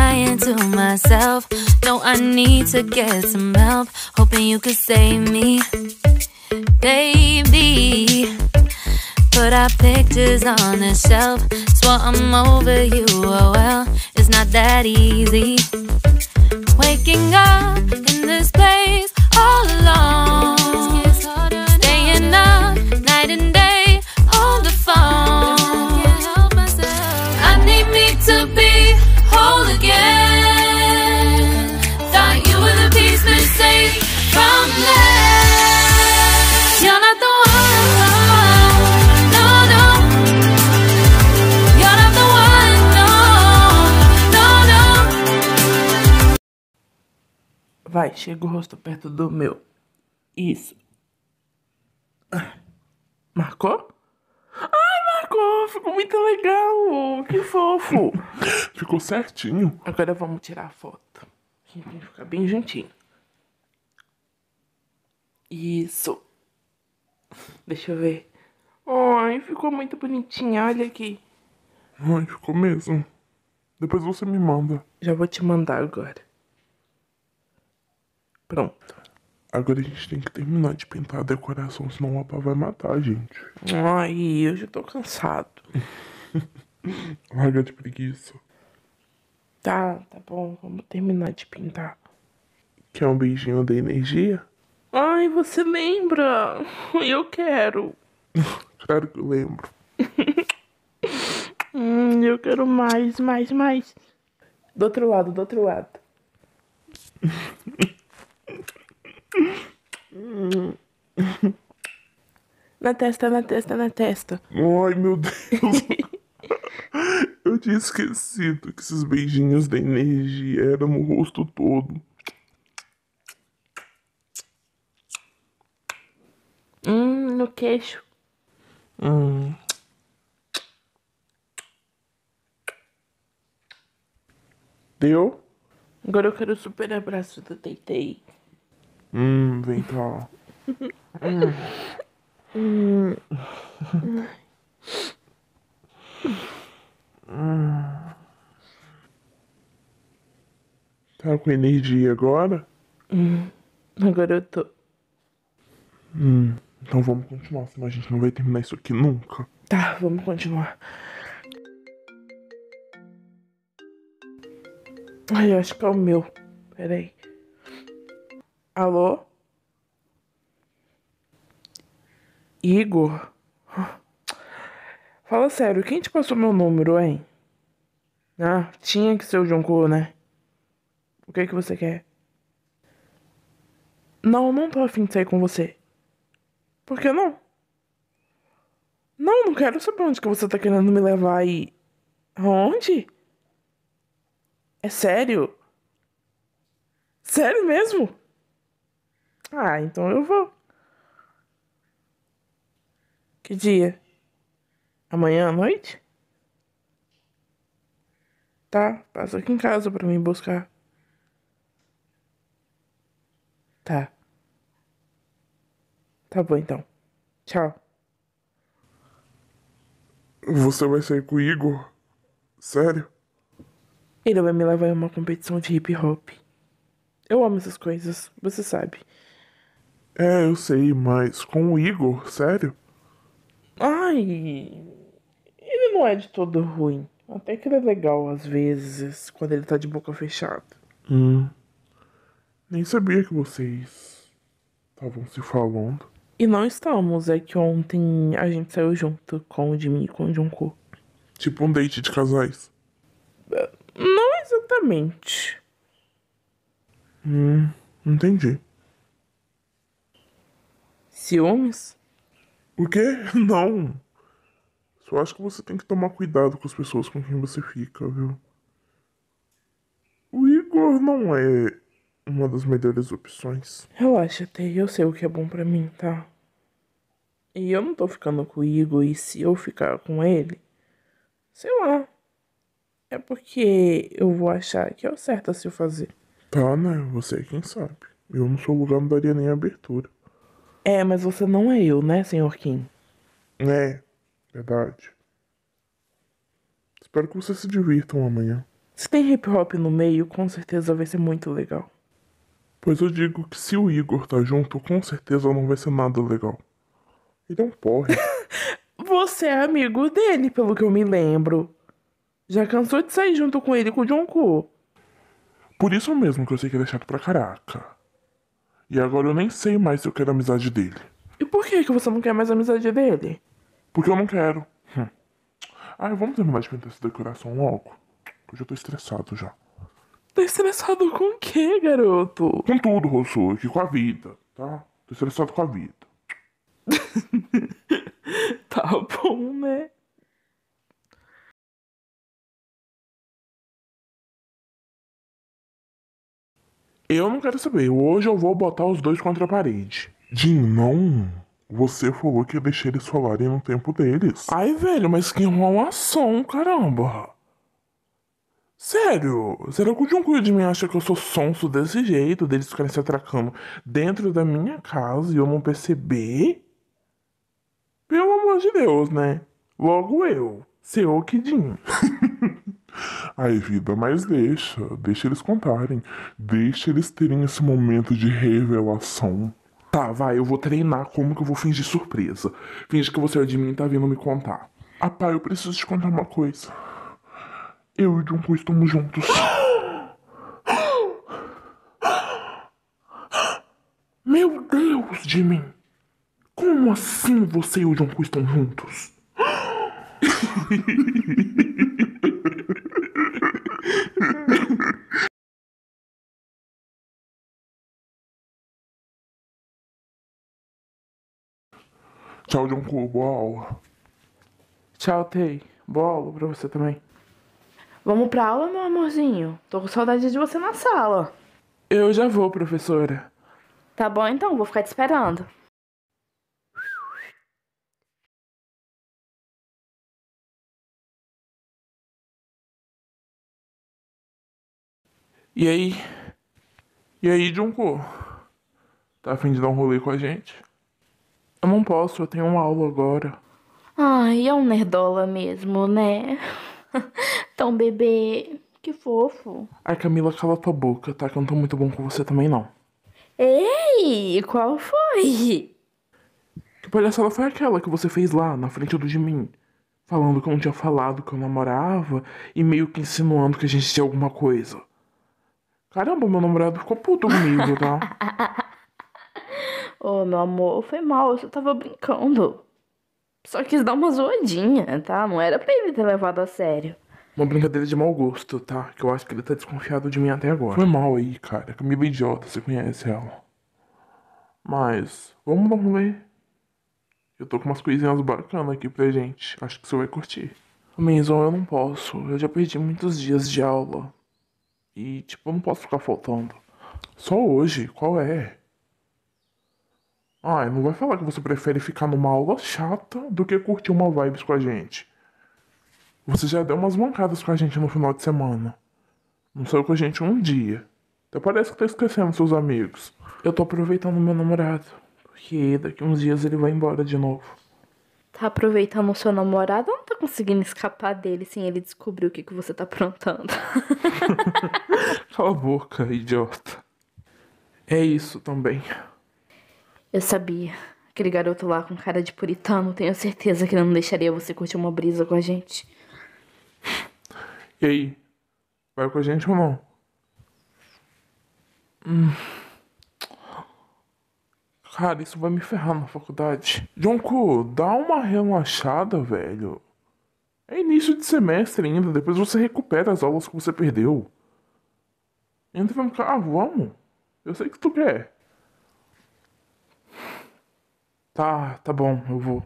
lying to myself. No, I need to get some help. Hoping you could save me, baby. Put our pictures on the shelf. Swore I'm over you, oh well. It's not that easy. Waking up Vai, chega o rosto perto do meu. Isso. Marcou? Ai, marcou! Ficou muito legal! Que fofo! Ficou certinho. Agora vamos tirar a foto. A gente tem que ficar bem juntinho. Isso. Deixa eu ver. Ai, ficou muito bonitinha, olha aqui. Ai, ficou mesmo. Depois você me manda. Já vou te mandar agora. Pronto. Agora a gente tem que terminar de pintar a decoração, senão o Apá vai matar a gente. Ai, eu já tô cansado. Larga de preguiça. Tá, tá bom, vamos terminar de pintar. Quer um beijinho da energia? Ai, você lembra? Eu quero. claro que eu lembro. hum, eu quero mais, mais, mais. Do outro lado, do outro lado. Na testa, na testa, na testa. Ai, meu Deus. Eu tinha esquecido que esses beijinhos da energia eram o rosto todo. Hum, no queixo. Hum. Deu? Agora eu quero super abraço do Teitei. Hum, cá hum. Tá com energia agora? Hum, agora eu tô. Hum, então vamos continuar, senão a gente não vai terminar isso aqui nunca. Tá, vamos continuar. Ai, eu acho que é o meu. Peraí. Alô? Igor? Fala sério, quem te passou meu número, hein? Ah, tinha que ser o Junko, né? O que é que você quer? Não, não tô afim de sair com você. Por que não? Não, não quero saber onde que você tá querendo me levar e... Onde? É sério? Sério mesmo? Ah, então eu vou. Que dia? Amanhã à noite? Tá, passa aqui em casa para me buscar. Tá. Tá bom então. Tchau. Você vai sair com o Igor? Sério? Ele vai me levar em uma competição de hip hop. Eu amo essas coisas, você sabe. É, eu sei, mas com o Igor, sério? Ai. Ele não é de todo ruim. Até que ele é legal às vezes, quando ele tá de boca fechada. Hum. Nem sabia que vocês estavam se falando. E não estamos, é que ontem a gente saiu junto com o Jimmy e com o Junko. Tipo um date de casais. Não exatamente. Hum, entendi. Ciúmes? O quê? Não. Só acho que você tem que tomar cuidado com as pessoas com quem você fica, viu? O Igor não é uma das melhores opções. Relaxa, Tei, eu sei o que é bom para mim, tá? E eu não tô ficando com o Igor, e se eu ficar com ele, sei lá. É porque eu vou achar que é o certo a se fazer. Tá, né? Você é quem sabe. Eu no seu lugar não daria nem abertura. É, mas você não é eu, né, senhor Kim? É, verdade. Espero que vocês se divirtam amanhã. Se tem hip hop no meio, com certeza vai ser muito legal. Pois eu digo que se o Igor tá junto, com certeza não vai ser nada legal. Ele é um porre. você é amigo dele, pelo que eu me lembro. Já cansou de sair junto com ele com o Jungkook. Por isso mesmo que eu sei que é deixado pra caraca. E agora eu nem sei mais se eu quero a amizade dele. E por que, que você não quer mais a amizade dele? Porque eu não quero. Hum. Ah, vamos terminar de pintar essa decoração logo? eu eu tô estressado já. Tá estressado com o quê garoto? Com tudo, Rossu, aqui com a vida, tá? Tô estressado com a vida. tá bom, né? Eu não quero saber. Hoje eu vou botar os dois contra a parede. Jim, não. Você falou que ia deixar eles falarem no tempo deles. Ai, velho, mas que enrolação, caramba. Sério, será que o Jungkook de mim acha que eu sou sonso desse jeito, deles ficarem se atracando dentro da minha casa e eu não perceber? Pelo amor de Deus, né? Logo eu, seu Kidinho. Ai, vida, mas deixa, deixa eles contarem, deixa eles terem esse momento de revelação. Tá, vai, eu vou treinar como que eu vou fingir surpresa. Finge que você é de mim e tá vindo me contar. Ah, pai, tá, eu preciso te contar uma coisa. Eu e o Junko estamos juntos. Meu Deus, de mim Como assim você e o Junko estão juntos? Tchau, Junco, Boa aula. Tchau, Tei. Boa aula pra você também. Vamos pra aula, meu amorzinho? Tô com saudade de você na sala. Eu já vou, professora. Tá bom então, vou ficar te esperando. E aí? E aí, Junko? Tá afim de dar um rolê com a gente? Eu não posso, eu tenho uma aula agora. Ai, é um nerdola mesmo, né? Tão bebê. Que fofo. Ai, Camila, cala tua boca, tá? Que eu não tô muito bom com você também, não. Ei, qual foi? Que palhaçada foi aquela que você fez lá, na frente do de mim? Falando que eu não tinha falado que eu namorava e meio que insinuando que a gente tinha alguma coisa. Caramba, meu namorado ficou puto comigo, tá? Ô, oh, meu amor, foi mal, eu só tava brincando. Só quis dar uma zoadinha, tá? Não era pra ele ter levado a sério. Uma brincadeira de mau gosto, tá? Que eu acho que ele tá desconfiado de mim até agora. Foi mal aí, cara. Camila é idiota, você conhece ela. Mas, vamos lá um rolê. Eu tô com umas coisinhas bacanas aqui pra gente. Acho que você vai curtir. Mason, eu não posso. Eu já perdi muitos dias de aula. E, tipo, eu não posso ficar faltando. Só hoje? Qual é? Ai, não vai falar que você prefere ficar numa aula chata do que curtir uma vibes com a gente. Você já deu umas mancadas com a gente no final de semana. Não saiu com a gente um dia. Até parece que tá esquecendo seus amigos. Eu tô aproveitando meu namorado. Porque daqui uns dias ele vai embora de novo. Tá aproveitando o seu namorado ou não tá conseguindo escapar dele sem ele descobrir o que, que você tá aprontando? Cala a boca, idiota. É isso também. Eu sabia. Aquele garoto lá com cara de puritano, tenho certeza que ele não deixaria você curtir uma brisa com a gente. E aí? Vai com a gente, irmão. Hum. Cara, isso vai me ferrar na faculdade. Jonko, dá uma relaxada, velho. É início de semestre ainda, depois você recupera as aulas que você perdeu. Entra no carro, vamos. Eu sei que tu quer. Tá, tá bom, eu vou.